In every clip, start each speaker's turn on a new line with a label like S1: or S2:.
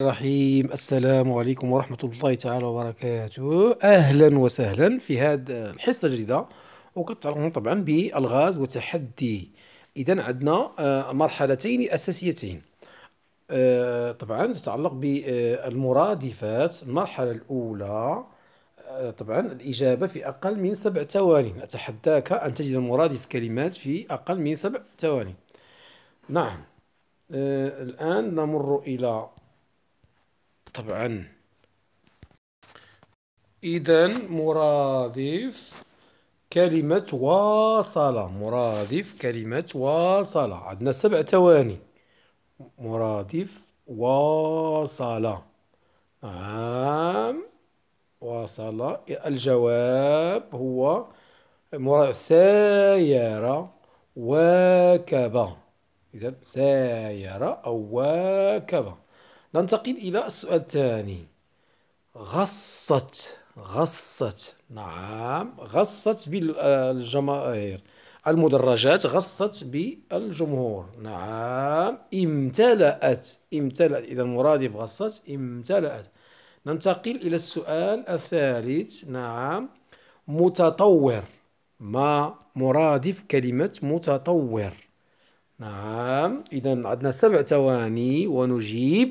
S1: الرحيم السلام عليكم ورحمة الله تعالى وبركاته أهلا وسهلا في هذا الحصة الجديدة وكتعرفون طبعا بالغاز وتحدي إذا عندنا آه، مرحلتين أساسيتين آه، طبعا تتعلق بالمرادفات المرحلة الأولى آه، طبعا الإجابة في أقل من سبع ثواني أتحداك أن تجد مرادف كلمات في أقل من سبع ثواني نعم الآن نمر إلى طبعا إذا مرادف كلمة واصل مرادف كلمة واصل عندنا سبع ثواني مرادف واصل نعم واصل الجواب هو ساير واكبة إذا ساير أو واكب ننتقل إلى السؤال الثاني غصت غصت نعم غصت بالجماهير المدرجات غصت بالجمهور نعم امتلأت امتلأت إذا مرادف غصت امتلأت ننتقل إلى السؤال الثالث نعم متطور ما مرادف كلمة متطور نعم إذا عندنا سبع ثواني ونجيب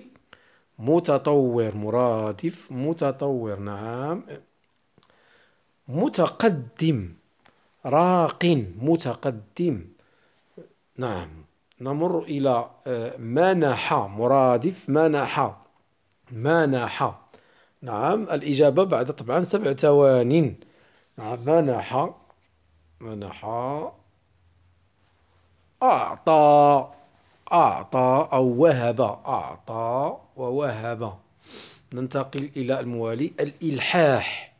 S1: متطور مرادف متطور نعم متقدم راق متقدم نعم نمر إلى آه، منح مرادف منح منح نعم الإجابة بعد طبعا سبع ثوان نعم منح منح أعطى أعطى أو وهب أعطى ووهب ننتقل إلى الموالي الإلحاح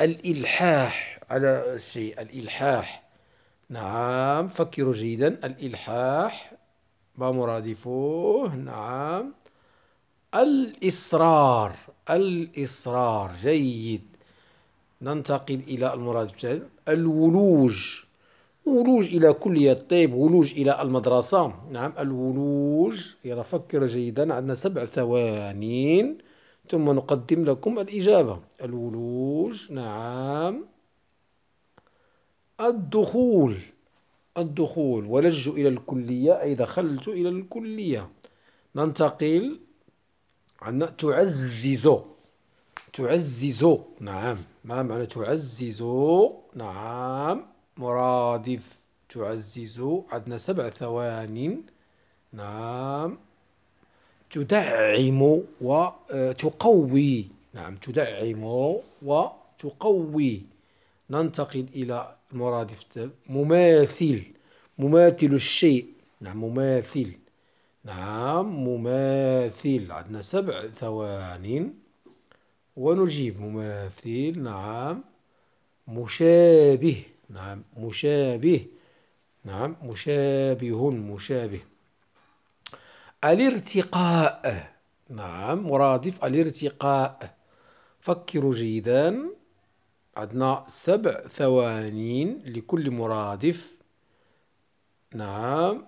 S1: الإلحاح على الشيء الإلحاح نعم فكروا جيدا الإلحاح ما مرادفوه نعم الإصرار الإصرار جيد ننتقل إلى المرادف الولوج ولوج إلى كلية الطب ولوج إلى المدرسة نعم الولوج يلا فكر جيدا عندنا سبع ثواني ثم نقدم لكم الإجابة الولوج نعم الدخول الدخول ولج إلى الكلية أي دخلت إلى الكلية ننتقل عندنا تعزز تعزز نعم ما معنى تعزز نعم مرادف تعزز عندنا سبع ثوان نعم تدعم وتقوي آه، نعم تدعم وتقوي ننتقل إلى المرادف مماثل مماثل الشيء نعم مماثل نعم مماثل عندنا سبع ثوان ونجيب مماثل نعم مشابه نعم مشابه نعم مشابه مشابه الارتقاء نعم مرادف الارتقاء فكروا جيدا عندنا سبع ثوانين لكل مرادف نعم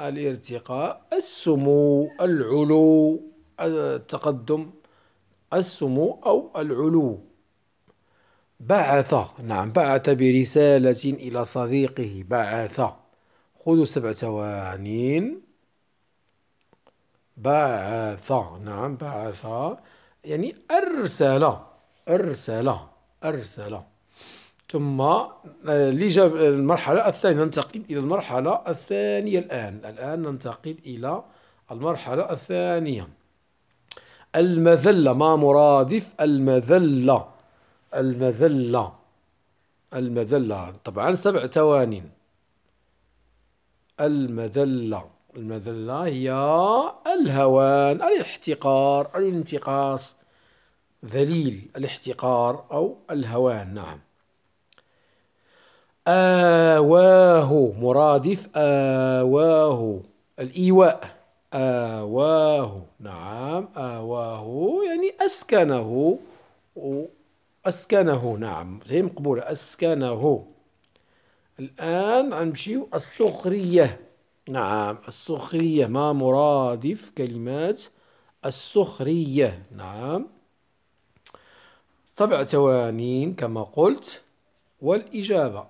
S1: الارتقاء السمو العلو التقدم السمو أو العلو بعث نعم بعث برسالة إلى صديقه بعث خذوا سبع ثوانين بعث نعم بعث يعني أرسل أرسل أرسل ثم آه، لجب المرحلة الثانية ننتقل إلى المرحلة الثانية الآن الآن ننتقل إلى المرحلة الثانية المذلة ما مرادف المذلة المذلة المذلة طبعا سبع ثواني المذلة المذلة هي الهوان الاحتقار الانتقاص ذليل الاحتقار أو الهوان نعم آواه مرادف آواه الإيواء آواه نعم آواه يعني أسكنه أسكنه نعم هي مقبولة أسكنه الآن غنمشيو السخرية نعم السخرية ما مرادف كلمات السخرية نعم سبع توانين كما قلت والإجابة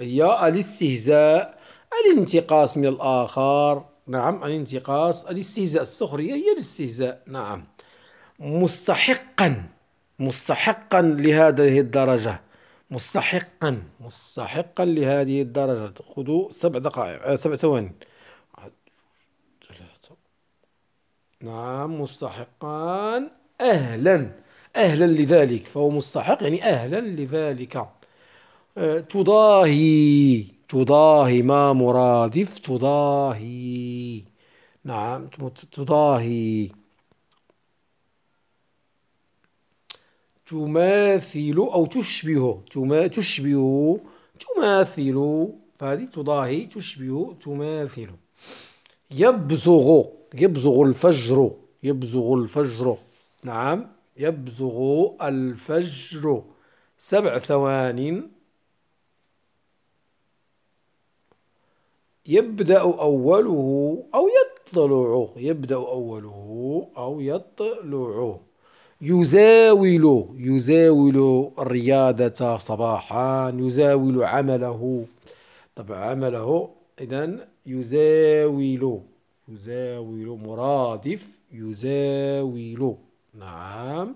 S1: هي الاستهزاء الانتقاص من الآخر نعم الانتقاص الاستهزاء السخرية هي الاستهزاء نعم مستحقا مستحقا لهذه الدرجة مستحقا مستحقا لهذه الدرجة خذوا سبع دقائق آه سبع ثواني نعم مستحقا أهلا أهلا لذلك فهو مستحق يعني أهلا لذلك آه تضاهي تضاهي ما مرادف تضاهي نعم تضاهي تماثل أو تشبه تما تشبه تماثل فهذه تضاهي تشبه تماثل يبزغ يبزغ الفجر يبزغ الفجر نعم يبزغ الفجر سبع ثوان يبدأ أوله أو يطلع يبدأ أوله أو يطلع يزاول يزاول الرياضة صباحا يزاول عمله طبعا عمله إذا يزاول يزاول مرادف يزاول نعم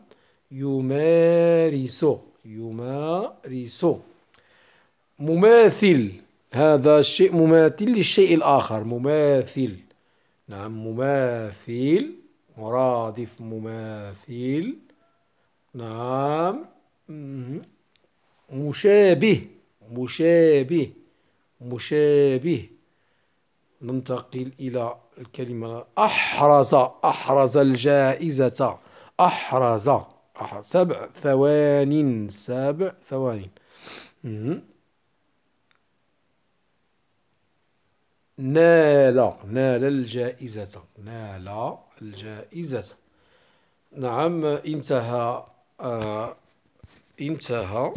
S1: يمارس يمارس مماثل هذا الشيء مماثل للشيء الآخر مماثل نعم مماثل مرادف مماثل نعم مشابه مشابه مشابه ننتقل إلى الكلمة أحرز أحرز الجائزة أحرز, أحرز سبع ثوان سبع ثوان نال نال الجائزة نال الجائزة نعم انتهى آه انتهى